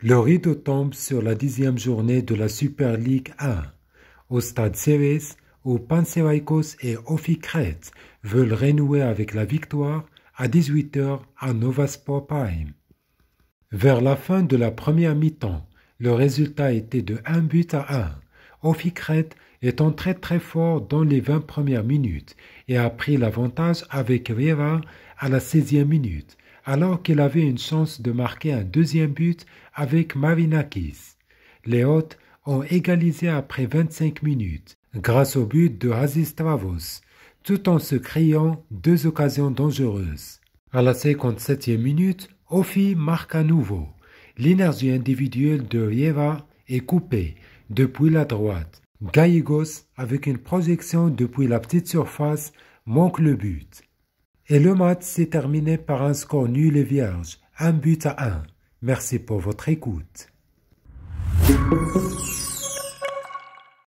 Le rideau tombe sur la dixième journée de la Super League 1. Au stade Ceres, où et Ofi veulent renouer avec la victoire à 18h à Nova Sportheim. Vers la fin de la première mi-temps, le résultat était de 1 but à 1. Ofi est entré très fort dans les 20 premières minutes et a pris l'avantage avec Vera à la 16e minute alors qu'il avait une chance de marquer un deuxième but avec Marinakis. Les hôtes ont égalisé après 25 minutes, grâce au but de Hazistravos, tout en se créant deux occasions dangereuses. À la 57e minute, Ofi marque à nouveau. L'énergie individuelle de Rieva est coupée depuis la droite. Gallegos, avec une projection depuis la petite surface, manque le but. Et le match s'est terminé par un score nul et vierge, un but à un. Merci pour votre écoute.